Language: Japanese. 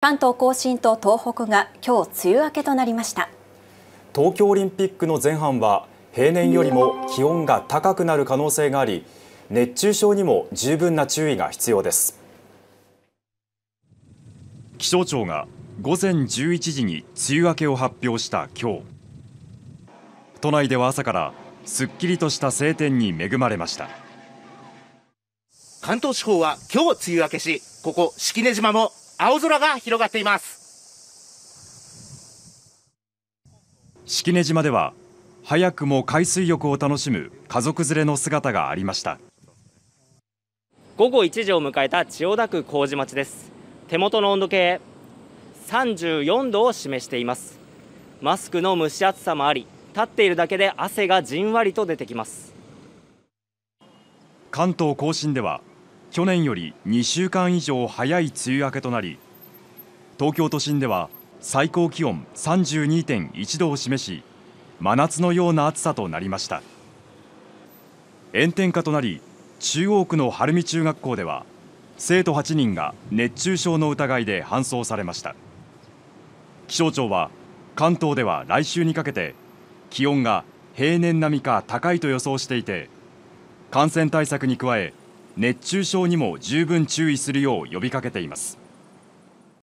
関東甲信と東北が今日梅雨明けとなりました東京オリンピックの前半は平年よりも気温が高くなる可能性があり熱中症にも十分な注意が必要です気象庁が午前11時に梅雨明けを発表した今日都内では朝からすっきりとした晴天に恵まれました関東地方は今日梅雨明けしここ式根島も青空が広がっています式根島では早くも海水浴を楽しむ家族連れの姿がありました午後1時を迎えた千代田区麹町です手元の温度計34度を示していますマスクの蒸し暑さもあり立っているだけで汗がじんわりと出てきます関東甲信では去年より2週間以上早い梅雨明けとなり東京都心では最高気温32.1度を示し真夏のような暑さとなりました炎天下となり中央区の晴海中学校では生徒8人が熱中症の疑いで搬送されました気象庁は関東では来週にかけて気温が平年並みか高いと予想していて感染対策に加え熱中症にも十分注意するよう呼びかけています。